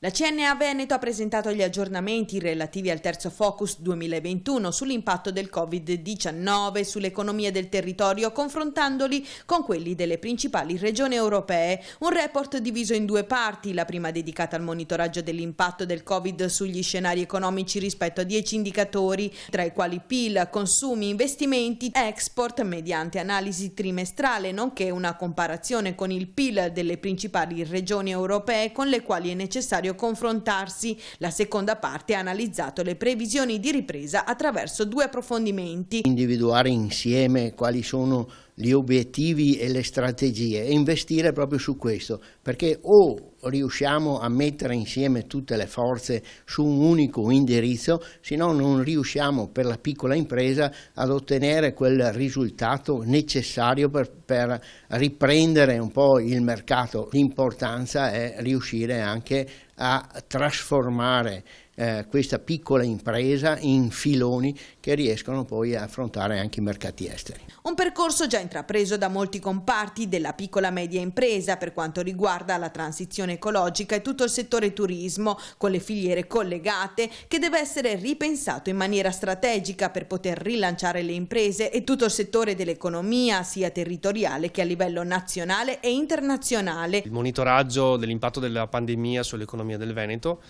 La CNA Veneto ha presentato gli aggiornamenti relativi al terzo focus 2021 sull'impatto del Covid-19 sull'economia del territorio confrontandoli con quelli delle principali regioni europee. Un report diviso in due parti, la prima dedicata al monitoraggio dell'impatto del Covid sugli scenari economici rispetto a 10 indicatori, tra i quali PIL, consumi, investimenti, export mediante analisi trimestrale, nonché una comparazione con il PIL delle principali regioni europee con le quali è necessario necessario confrontarsi. La seconda parte ha analizzato le previsioni di ripresa attraverso due approfondimenti. Individuare insieme quali sono gli obiettivi e le strategie e investire proprio su questo, perché o riusciamo a mettere insieme tutte le forze su un unico indirizzo, se no non riusciamo per la piccola impresa ad ottenere quel risultato necessario per, per riprendere un po' il mercato. L'importanza è riuscire anche a trasformare eh, questa piccola impresa in filoni che riescono poi a affrontare anche i mercati esteri. Un percorso già intrapreso da molti comparti della piccola e media impresa per quanto riguarda la transizione ecologica e tutto il settore turismo con le filiere collegate che deve essere ripensato in maniera strategica per poter rilanciare le imprese e tutto il settore dell'economia sia territoriale che a livello nazionale e internazionale. Il monitoraggio dell'impatto della pandemia sull'economia del Veneto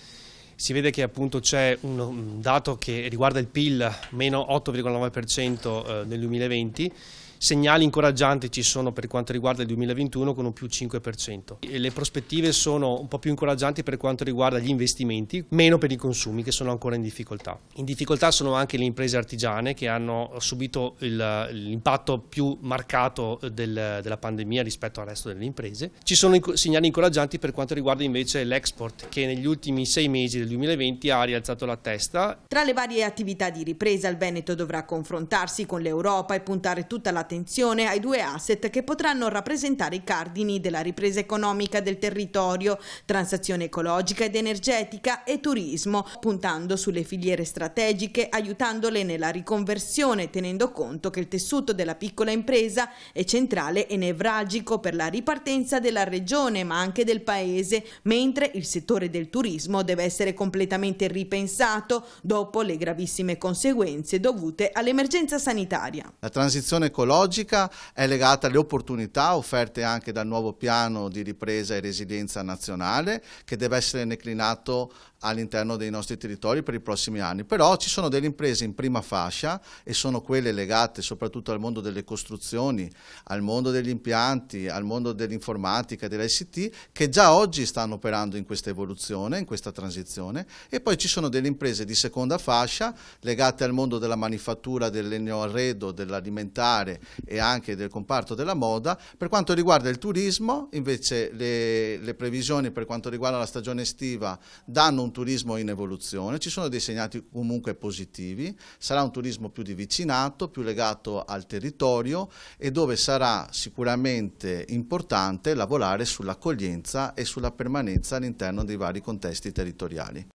si vede che appunto c'è un dato che riguarda il PIL, meno 8,9% eh, nel 2020 Segnali incoraggianti ci sono per quanto riguarda il 2021 con un più 5%. E le prospettive sono un po' più incoraggianti per quanto riguarda gli investimenti, meno per i consumi che sono ancora in difficoltà. In difficoltà sono anche le imprese artigiane che hanno subito l'impatto più marcato del, della pandemia rispetto al resto delle imprese. Ci sono segnali incoraggianti per quanto riguarda invece l'export che negli ultimi sei mesi del 2020 ha rialzato la testa. Tra le varie attività di ripresa il Veneto dovrà confrontarsi con l'Europa e puntare tutta la attenzione ai due asset che potranno rappresentare i cardini della ripresa economica del territorio, transazione ecologica ed energetica e turismo, puntando sulle filiere strategiche, aiutandole nella riconversione, tenendo conto che il tessuto della piccola impresa è centrale e nevralgico per la ripartenza della regione ma anche del paese, mentre il settore del turismo deve essere completamente ripensato dopo le gravissime conseguenze dovute all'emergenza sanitaria. La transizione ecologica logica è legata alle opportunità offerte anche dal nuovo piano di ripresa e resilienza nazionale che deve essere declinato all'interno dei nostri territori per i prossimi anni. Però ci sono delle imprese in prima fascia e sono quelle legate soprattutto al mondo delle costruzioni, al mondo degli impianti, al mondo dell'informatica, dell'ICT, che già oggi stanno operando in questa evoluzione, in questa transizione. E poi ci sono delle imprese di seconda fascia legate al mondo della manifattura, dell'egno arredo, dell'alimentare, e anche del comparto della moda. Per quanto riguarda il turismo, invece le, le previsioni per quanto riguarda la stagione estiva danno un turismo in evoluzione, ci sono dei segnali comunque positivi, sarà un turismo più di vicinato, più legato al territorio e dove sarà sicuramente importante lavorare sull'accoglienza e sulla permanenza all'interno dei vari contesti territoriali.